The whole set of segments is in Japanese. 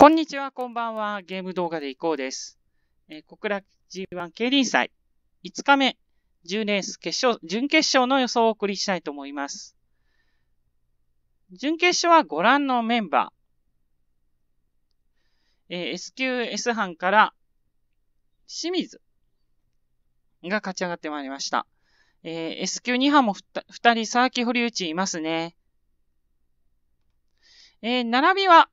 こんにちは、こんばんは。ゲーム動画でいこうです。えー、小倉 G1 競輪祭5日目、10レース決勝、準決勝の予想をお送りしたいと思います。準決勝はご覧のメンバー。えー、S q S 班から清水が勝ち上がってまいりました。えー、S q 2班も2人、沢木堀内いますね。えー、並びは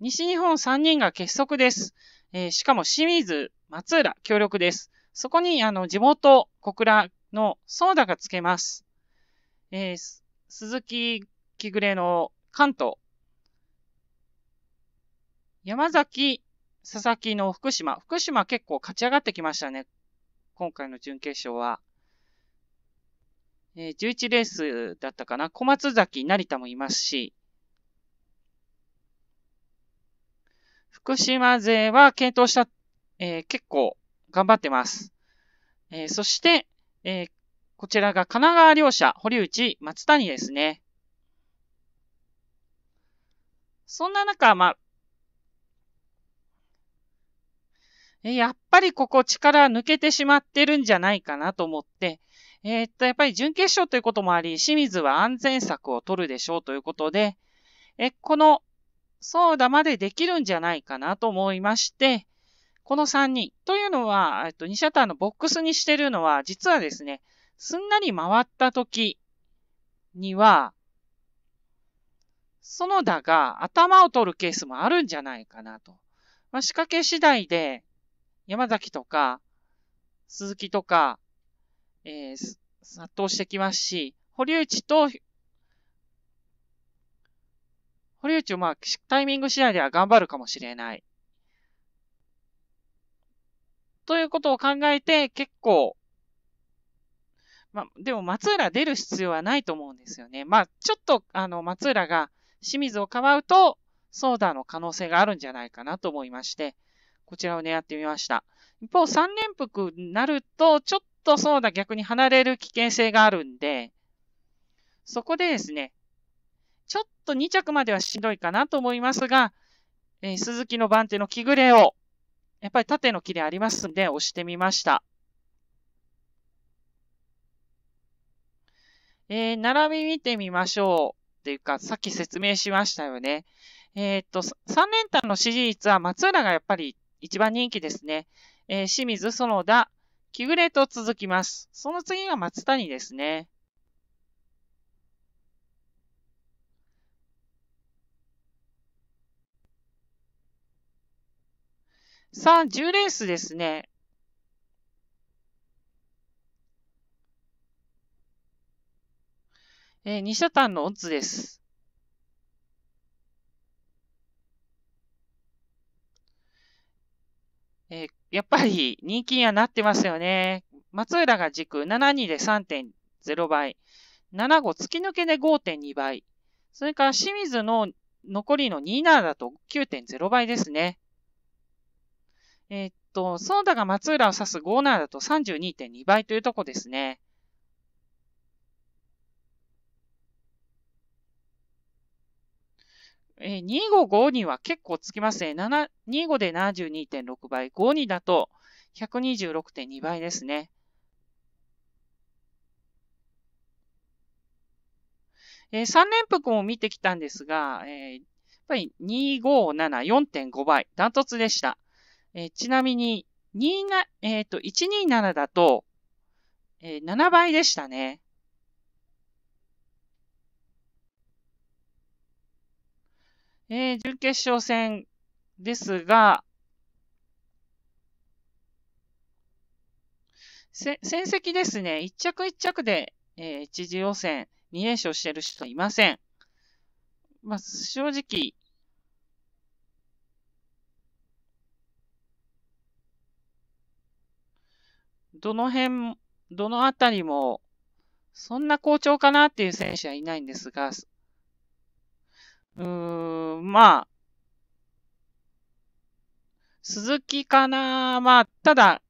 西日本3人が結束です。えー、しかも清水、松浦、協力です。そこに、あの、地元、小倉のソーダがつけます。えー、鈴木木暮の関東。山崎、佐々木の福島。福島結構勝ち上がってきましたね。今回の準決勝は。えー、11レースだったかな。小松崎、成田もいますし。福島勢は検討した、えー、結構頑張ってます。えー、そして、えー、こちらが神奈川両社、堀内、松谷ですね。そんな中、まあ、えやっぱりここ力抜けてしまってるんじゃないかなと思って、えー、っと、やっぱり準決勝ということもあり、清水は安全策を取るでしょうということで、え、このソうダまでできるんじゃないかなと思いまして、この3人。というのは、えっと、2シャッターのボックスにしてるのは、実はですね、すんなり回った時には、園田が頭を取るケースもあるんじゃないかなと。まあ、仕掛け次第で、山崎とか、鈴木とか、えー、殺到してきますし、堀内と堀内もまあ、タイミング次第では頑張るかもしれない。ということを考えて、結構、まあ、でも松浦出る必要はないと思うんですよね。まあ、ちょっと、あの、松浦が清水をかばうと、ソーダの可能性があるんじゃないかなと思いまして、こちらを狙ってみました。一方、三連服になると、ちょっとソーダ逆に離れる危険性があるんで、そこでですね、ちょっと2着まではしんどいかなと思いますが、えー、鈴木の番手の木暮を、やっぱり縦の木でありますんで、押してみました。えー、並び見てみましょう。っていうか、さっき説明しましたよね。えー、っと、3連単の支持率は松浦がやっぱり一番人気ですね。えー、清水、園田、木暮と続きます。その次が松谷ですね。さあ、10レースですね。えー、2車単のオッズです。えー、やっぱり人気にはなってますよね。松浦が軸72で3.0倍。75突き抜けで5.2倍。それから清水の残りの27だと9.0倍ですね。えー、っと、園田が松浦を指す5七だと32.2倍というとこですね。えー、255には結構つきますね。25で72.6倍、52だと126.2倍ですね。えー、3連複も見てきたんですが、えー、やっぱり257、4.5倍、ダントツでした。えちなみに、な、えっ、ー、と、127だと、えー、7倍でしたね。えー、準決勝戦ですが、せ、戦績ですね、一着一着で、えー、一次予選、2連勝してる人いません。まあ、正直、どの辺、どのあたりも、そんな好調かなっていう選手はいないんですが、うーん、まあ、鈴木かな、まあ、ただ、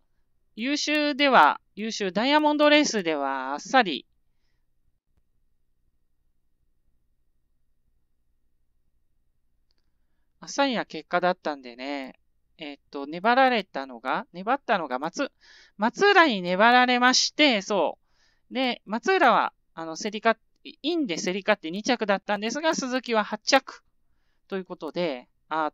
優秀では、優秀、ダイヤモンドレースではあっさり、あっさりな結果だったんでね、えっ、と、粘られたのが、粘ったのが松、松浦に粘られまして、そう。で、松浦は、あの、競り勝インで競り勝って2着だったんですが、鈴木は8着。ということで、あ、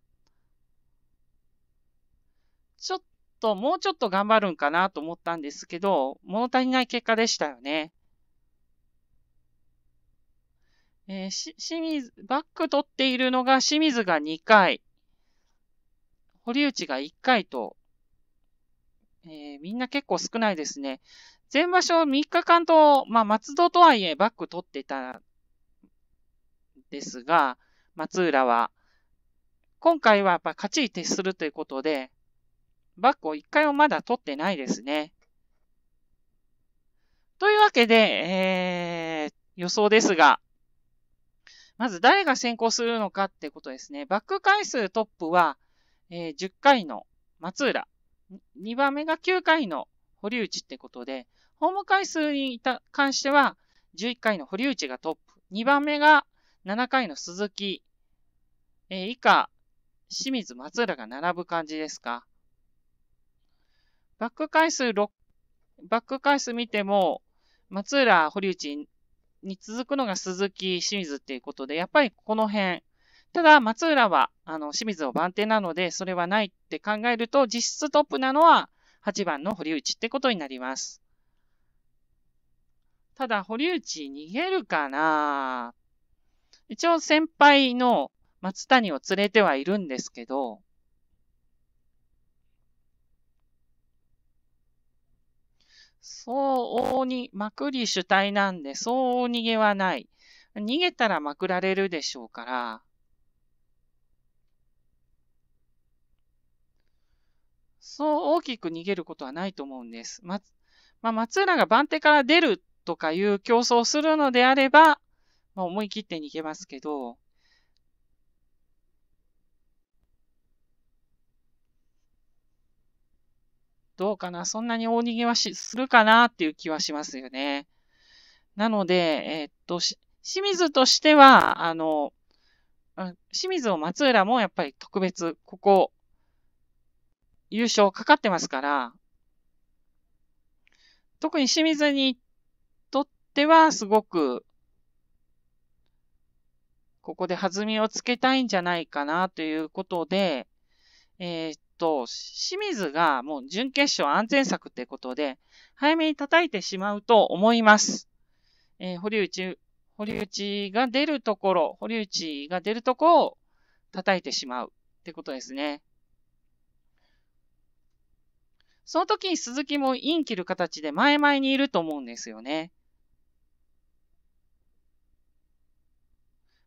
ちょっと、もうちょっと頑張るんかなと思ったんですけど、物足りない結果でしたよね。えー、し、清水、バック取っているのが清水が2回。堀内が1回と、えー、みんな結構少ないですね。前場所3日間と、まあ、松戸とはいえバック取ってたですが、松浦は、今回はやっぱ勝ちに徹するということで、バックを1回もまだ取ってないですね。というわけで、えー、予想ですが、まず誰が先行するのかってことですね。バック回数トップは、えー、10回の松浦、2番目が9回の堀内ってことで、ホーム回数に関しては、11回の堀内がトップ、2番目が7回の鈴木、えー、以下、清水、松浦が並ぶ感じですか。バック回数6、バック回数見ても、松浦、堀内に続くのが鈴木、清水っていうことで、やっぱりこの辺、ただ、松浦は、あの、清水を番手なので、それはないって考えると、実質トップなのは8番の堀内ってことになります。ただ、堀内逃げるかな一応先輩の松谷を連れてはいるんですけど、そうに、まくり主体なんで、そう逃げはない。逃げたらまくられるでしょうから、そう大きく逃げることはないと思うんです。ま、まあ、松浦が番手から出るとかいう競争をするのであれば、まあ、思い切って逃げますけど、どうかなそんなに大逃げはし、するかなっていう気はしますよね。なので、えー、っと、し、清水としては、あの、清水を松浦もやっぱり特別、ここ、優勝かかってますから、特に清水にとってはすごく、ここで弾みをつけたいんじゃないかなということで、えー、っと、清水がもう準決勝安全策ってことで、早めに叩いてしまうと思います。えー、堀内、堀内が出るところ、堀内が出るところを叩いてしまうってことですね。その時に鈴木もイン切る形で前々にいると思うんですよね。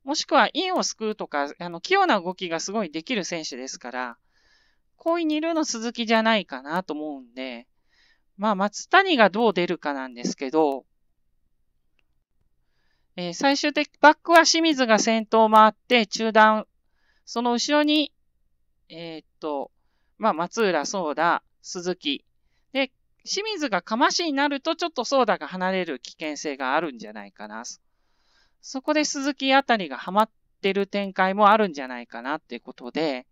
もしくはインを救うとか、あの、器用な動きがすごいできる選手ですから、恋にいるの鈴木じゃないかなと思うんで、まあ、松谷がどう出るかなんですけど、えー、最終的、バックは清水が先頭を回って中段、その後ろに、えー、っと、まあ、松浦、そうだ、鈴木。で、清水が釜師になるとちょっとソーダが離れる危険性があるんじゃないかな。そこで鈴木あたりがハマってる展開もあるんじゃないかなっていうことで、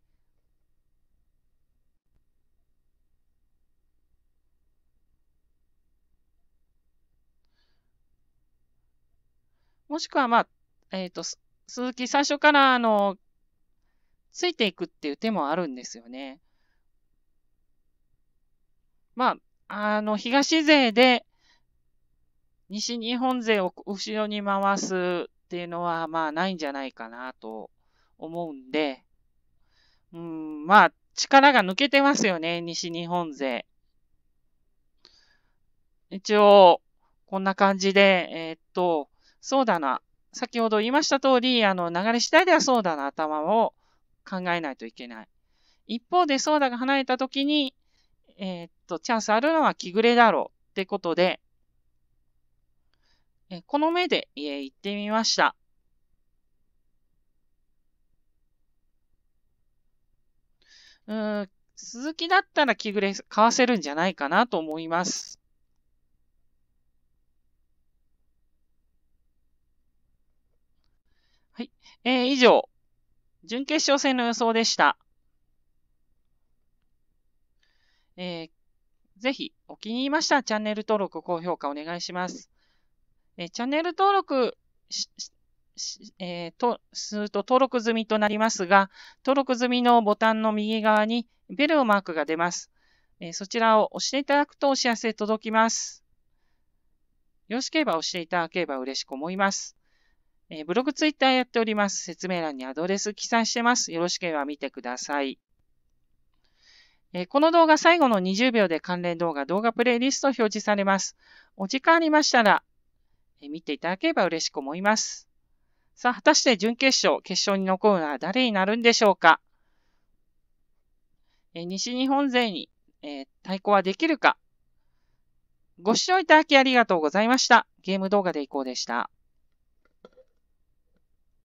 もしくは、まあ、えっ、ー、と、鈴木最初から、あの、ついていくっていう手もあるんですよね。まあ、あの、東勢で西日本勢を後ろに回すっていうのは、まあ、ないんじゃないかなと思うんで、うん、まあ、力が抜けてますよね、西日本勢。一応、こんな感じで、えー、っと、そうだな。先ほど言いました通り、あの、流れ次第ではそうだな頭を考えないといけない。一方で、ソーダが離れた時に、えー、っと、チャンスあるのは気ぐれだろうってことで、えこの目で、えー、行ってみました。うん鈴木だったら気ぐれ買わせるんじゃないかなと思います。はい。えー、以上、準決勝戦の予想でした。えー、ぜひ、お気に入りましたらチャンネル登録、高評価お願いします。えー、チャンネル登録えー、と、すると登録済みとなりますが、登録済みのボタンの右側にベルマークが出ます。えー、そちらを押していただくとお知らせ届きます。よろしければ押していただければ嬉しく思います。えー、ブログ、ツイッターやっております。説明欄にアドレス記載してます。よろしければ見てください。えこの動画最後の20秒で関連動画、動画プレイリスト表示されます。お時間ありましたら、え見ていただければ嬉しく思います。さあ、果たして準決勝、決勝に残るのは誰になるんでしょうか、え西日本勢に、え対抗はできるかご視聴いただきありがとうございました。ゲーム動画でいこうでした。